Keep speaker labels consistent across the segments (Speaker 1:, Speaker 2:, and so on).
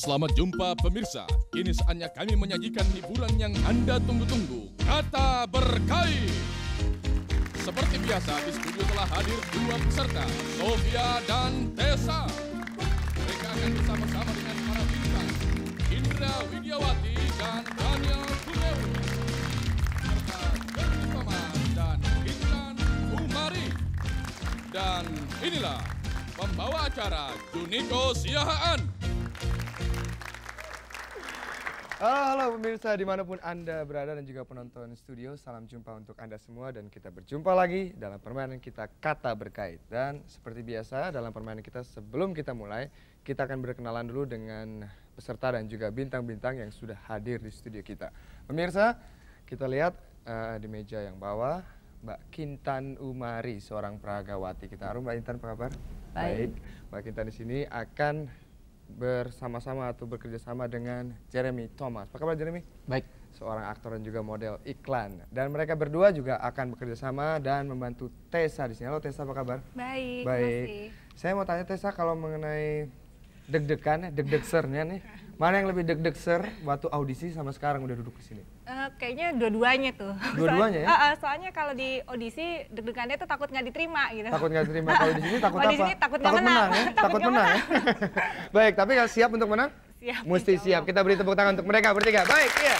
Speaker 1: Selamat jumpa pemirsa. ini saatnya kami menyajikan hiburan yang Anda tunggu-tunggu. Kata Berkai. Seperti biasa di studio telah hadir dua peserta, Sofia dan Tessa. Mereka akan bersama-sama dengan para bintang, Indra Widyawati dan Daniel Kulewu. Serta Gerti Paman dan Intan Umari. Dan inilah pembawa acara Juniko Siahaan. Halo, halo pemirsa dimanapun Anda berada dan juga penonton studio. Salam jumpa untuk Anda semua dan kita berjumpa lagi dalam permainan kita kata berkait. Dan seperti biasa dalam permainan kita sebelum kita mulai, kita akan berkenalan dulu dengan peserta dan juga bintang-bintang yang sudah hadir di studio kita. Pemirsa, kita lihat uh, di meja yang bawah Mbak Kintan Umari, seorang peragawati kita. harum Mbak Kintan apa kabar? Baik. Baik. Mbak Kintan di sini akan bersama-sama atau bekerja sama dengan Jeremy Thomas. Apa kabar Jeremy? Baik. Seorang aktor dan juga model iklan. Dan mereka berdua juga akan bekerja sama dan membantu Tessa di sini. Halo Tessa, apa kabar? Baik. Baik. Saya mau tanya Tessa kalau mengenai deg-degan, deg-degsernya nih. Mana yang lebih deg-deg ser waktu audisi sama sekarang udah duduk di sini? Uh, kayaknya dua-duanya tuh. Dua-duanya ya? Uh, uh, soalnya kalau di audisi deg-degannya tuh takut nggak diterima gitu. Takut nggak diterima. Kalau di sini takut apa? Di sini takut, takut menang. ya? takut menang. ya? Baik, tapi siap untuk menang? Siap. Mesti siap. siap. Kita beri tepuk tangan untuk mereka bertiga. Baik, iya.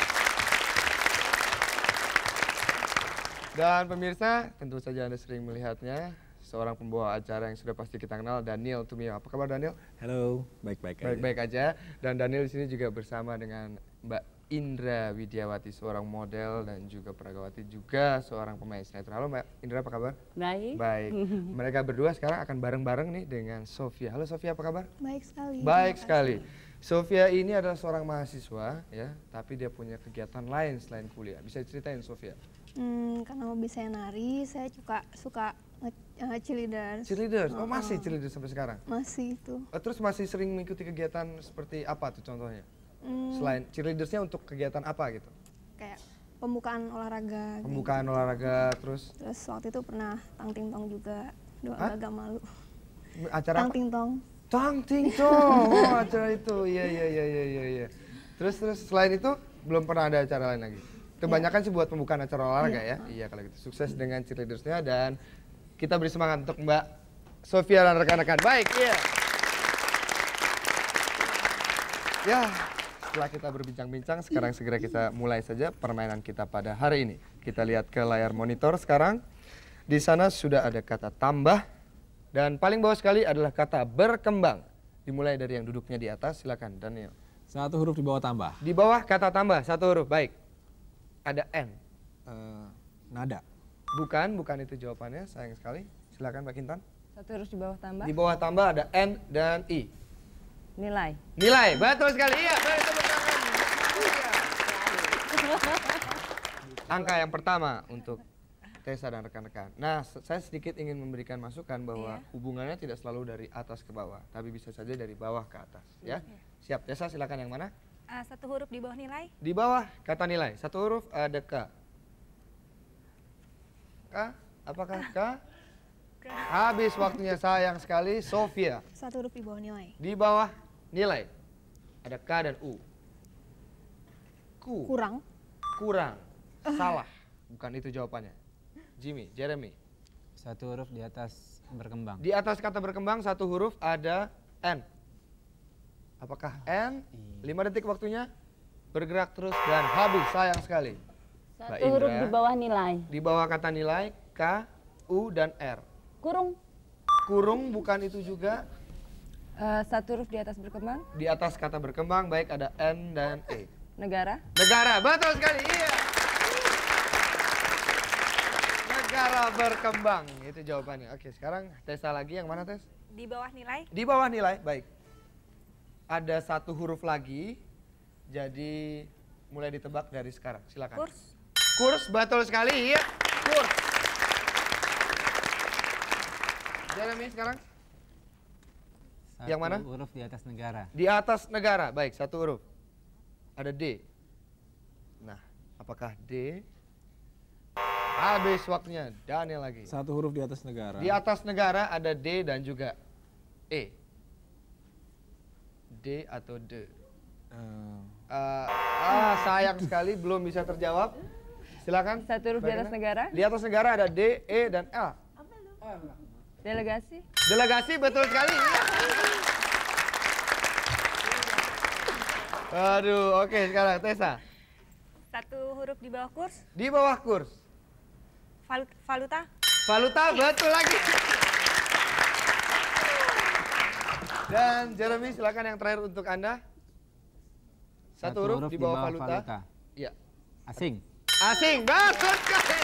Speaker 1: Dan pemirsa, tentu saja Anda sering melihatnya seorang pembawa acara yang sudah pasti kita kenal Daniel Tumio. Apa kabar Daniel? Halo, baik-baik aja. Baik-baik aja. Dan Daniel di sini juga bersama dengan Mbak Indra Widiawati, seorang model dan juga peragawati juga seorang pemain sinetron. Halo Mbak Indra, apa kabar? Baik. Baik. Mereka berdua sekarang akan bareng-bareng nih dengan Sofia. Halo Sofia, apa kabar? Baik sekali. Baik sekali. Sofia ini adalah seorang mahasiswa ya, tapi dia punya kegiatan lain selain kuliah. Bisa ceritain Sofia? Hmm, karena hobi saya nari, saya juga suka Uh, cheerleaders. Cheerleaders. Oh, masih cheerleaders sampai sekarang? Masih itu. Uh, terus masih sering mengikuti kegiatan seperti apa tuh contohnya? Mm. Selain cheerleadersnya untuk kegiatan apa gitu? Kayak pembukaan olahraga. Pembukaan gitu. olahraga terus? Terus waktu itu pernah tang ting tong juga. Dua Hah? agak malu. Acara tang ting tong. Tang ting tong. Oh, acara itu. Iya iya iya iya iya Terus terus selain itu belum pernah ada acara lain lagi? kebanyakan yeah. sih buat pembukaan acara olahraga ya. Iya kalau gitu. Sukses dengan cheerleadersnya dan kita beri semangat untuk Mbak Sofia dan rekan-rekan. Baik, iya. Ya, setelah kita berbincang-bincang, sekarang segera kita mulai saja permainan kita pada hari ini. Kita lihat ke layar monitor sekarang. Di sana sudah ada kata tambah dan paling bawah sekali adalah kata berkembang. Dimulai dari yang duduknya di atas, silakan Daniel. Satu huruf di bawah tambah. Di bawah kata tambah, satu huruf, baik. Ada N. Uh, nada. Bukan, bukan itu jawabannya. Sayang sekali. Silakan Pak Kintan. Satu huruf di bawah tambah. Di bawah tambah ada N dan I. Nilai. Nilai, betul sekali. Iya, iya. Angka yang pertama untuk Tessa dan rekan-rekan. Nah, saya sedikit ingin memberikan masukan bahwa iya. hubungannya tidak selalu dari atas ke bawah, tapi bisa saja dari bawah ke atas. Ya, iya. siap. Tessa, silakan yang mana? Uh, satu huruf di bawah nilai. Di bawah kata nilai. Satu huruf eh, ada uh, K. K? Apakah K? Habis waktunya sayang sekali. Sofia. Satu huruf di bawah nilai. Di bawah nilai. Ada K dan U. Ku. Kurang. Kurang. Salah. Bukan itu jawabannya. Jimmy, Jeremy. Satu huruf di atas berkembang. Di atas kata berkembang satu huruf ada N. Apakah N? Iya. Lima detik waktunya. Bergerak terus dan habis. Sayang sekali.
Speaker 2: Satu huruf di bawah
Speaker 1: nilai. Di bawah kata nilai K, U dan R. Kurung. Kurung bukan itu juga. Uh, satu huruf di atas berkembang. Di atas kata berkembang baik ada N dan E. Negara. Negara, betul sekali. Iya. Negara berkembang, itu jawabannya. Oke, sekarang tes lagi yang mana Tes? Di bawah nilai. Di bawah nilai, baik. Ada satu huruf lagi, jadi mulai ditebak dari sekarang. Silakan. Kurs. Kurs, betul sekali. Iya, kurs. Jeremy sekarang. Satu yang mana? huruf di atas negara. Di atas negara, baik. Satu huruf. Ada D. Nah, apakah D? Habis waktunya, Daniel lagi. Satu huruf di atas negara. Di atas negara ada D dan juga E. D atau D? Uh. Uh, ah, sayang sekali belum bisa terjawab. Silakan. Satu huruf di atas negara. Di atas negara ada D, E dan L. Apa lu? Oh, Delegasi. Delegasi betul sekali. Aduh, oke okay, sekarang Tessa. Satu huruf di bawah kurs. Di bawah kurs. Val valuta. Valuta iya. betul lagi. Dan Jeremy silakan yang terakhir untuk Anda.
Speaker 2: Satu, Satu huruf, huruf di bawah, di bawah valuta.
Speaker 1: Iya. Asing. Asing, bagus sekali.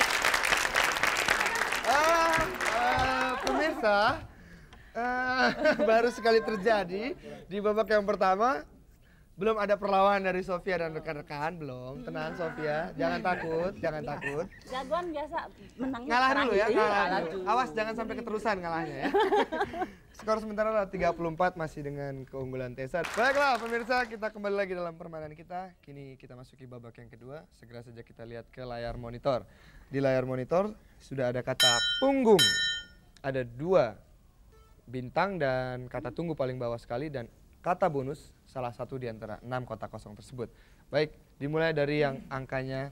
Speaker 1: Uh, ah, ah, pemirsa, ah, baru sekali terjadi di babak yang pertama. Belum ada perlawanan dari Sofia dan rekan-rekan, belum. Tenang Sofia, jangan takut, jangan takut. Jagoan biasa menang. Ngalah dulu ya, gitu ya, ngalah. Awas jangan sampai keterusan ngalahnya ya. Skor sementara adalah 34 masih dengan keunggulan Tesa. Baiklah pemirsa, kita kembali lagi dalam permainan kita. Kini kita masuki babak yang kedua. Segera saja kita lihat ke layar monitor. Di layar monitor sudah ada kata punggung. Ada dua bintang dan kata tunggu paling bawah sekali dan kata bonus salah satu di antara enam kotak kosong tersebut. Baik, dimulai dari yang angkanya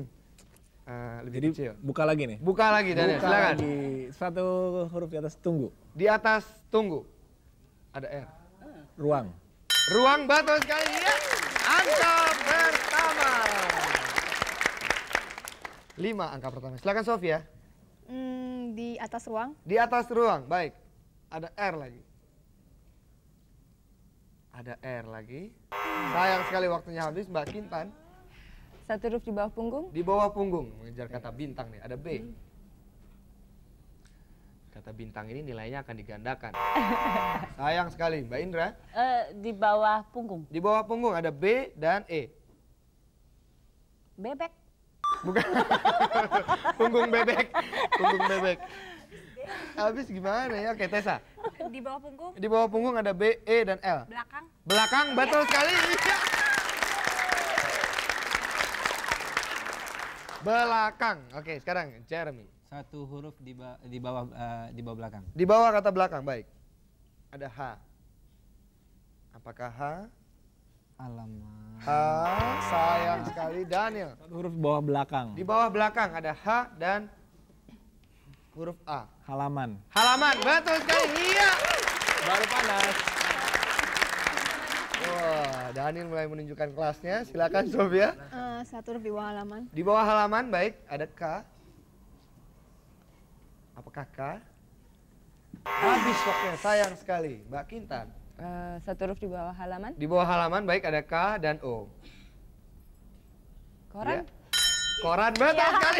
Speaker 1: Eh, lebih Jadi kecil. buka lagi nih. Buka lagi dan silakan. Lagi. Satu huruf di atas tunggu. Di atas tunggu. Ada R. Ruang. Ruang batu sekali ya. Angka pertama. Lima angka pertama. Silakan Sofia. Ya. Hmm, di atas ruang. Di atas ruang, baik. Ada R lagi. Ada R lagi. Sayang sekali waktunya habis Mbak Kintan. Satu huruf di bawah punggung? Di bawah punggung, mengejar kata bintang nih, ada B. Hmm. Kata bintang ini nilainya akan digandakan. Sayang sekali, Mbak Indra. Uh, di bawah punggung. Di bawah punggung ada B dan E. Bebek. Bukan. punggung bebek. Punggung bebek. Habis gimana ya? Oke, Tessa. Di bawah punggung. Di bawah punggung ada B, E, dan L. Belakang. Belakang, betul sekali. Iya. Belakang. Oke, sekarang Jeremy. Satu huruf di, ba di bawah uh, di bawah belakang. Di bawah kata belakang, baik. Ada H. Apakah H? Alamak. H, sayang sekali Daniel. Satu huruf bawah belakang. Di bawah belakang ada H dan huruf A. Halaman. Halaman, betul sekali. Iya. Baru panas. Wow. Nah, Daniel mulai menunjukkan kelasnya. Silakan Sofia. Uh, satu di bawah halaman. Di bawah halaman, baik. Ada K. Apakah K? Habis waktunya, sayang sekali. Mbak Kintan. Uh, satu huruf di bawah halaman. Di bawah halaman, baik. Ada K dan O. Koran. Ya. Koran, betul ya. sekali.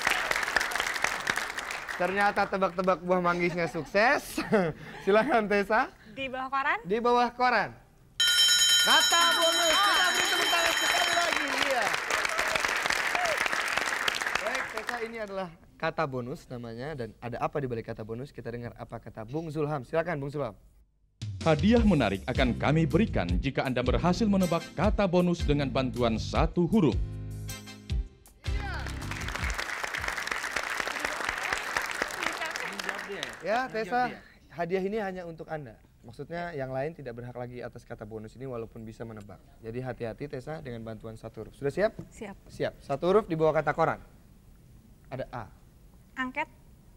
Speaker 1: Ternyata tebak-tebak buah manggisnya sukses. Silakan Tessa. Di bawah koran? Di bawah koran. Kata bonus. Oh. Kita beri tepuk tangan sekali lagi. Iya. Baik, Tessa ini adalah kata bonus namanya dan ada apa di balik kata bonus? Kita dengar apa kata Bung Zulham. Silakan Bung Zulham. Hadiah menarik akan kami berikan jika Anda berhasil menebak kata bonus dengan bantuan satu huruf. Iya. Ya, Tessa, hadiah ini hanya untuk Anda. Maksudnya ya. yang lain tidak berhak lagi atas kata bonus ini walaupun bisa menebak. Jadi hati-hati Tessa dengan bantuan satu huruf. Sudah siap? Siap. Siap. Satu huruf di bawah kata koran. Ada A. Angket.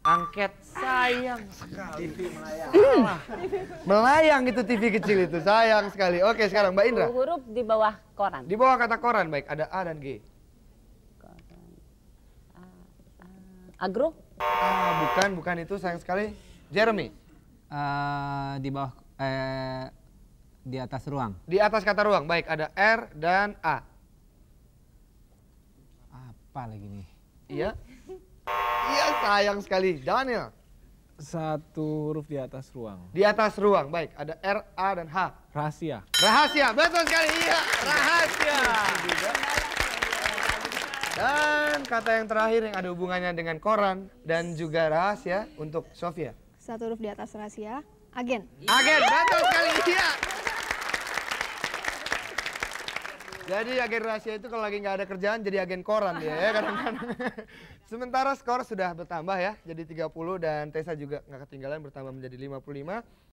Speaker 1: Angket. Sayang sekali. TV melayang. Hmm. melayang itu TV kecil itu. Sayang sekali. Oke sekarang Mbak Indra. Huruf di bawah koran. Di bawah kata koran baik. Ada A dan G. Agro. Ah, bukan, bukan itu sayang sekali. Jeremy. Uh, di bawah eh, di atas ruang. Di atas kata ruang. Baik, ada R dan A. Apa lagi nih? Iya. Iya, sayang sekali. Daniel. Satu huruf di atas ruang. Di atas ruang. Baik, ada R, A dan H. Rahasia. Rahasia. Betul sekali. Iya, rahasia. Dan kata yang terakhir yang ada hubungannya dengan koran dan juga rahasia untuk Sofia. Satu huruf di atas rahasia. Agen. Agen, betul sekali. Iya. Jadi agen rahasia itu kalau lagi nggak ada kerjaan jadi agen koran dia ya kadang-kadang. Sementara skor sudah bertambah ya, jadi 30 dan Tessa juga nggak ketinggalan bertambah menjadi 55.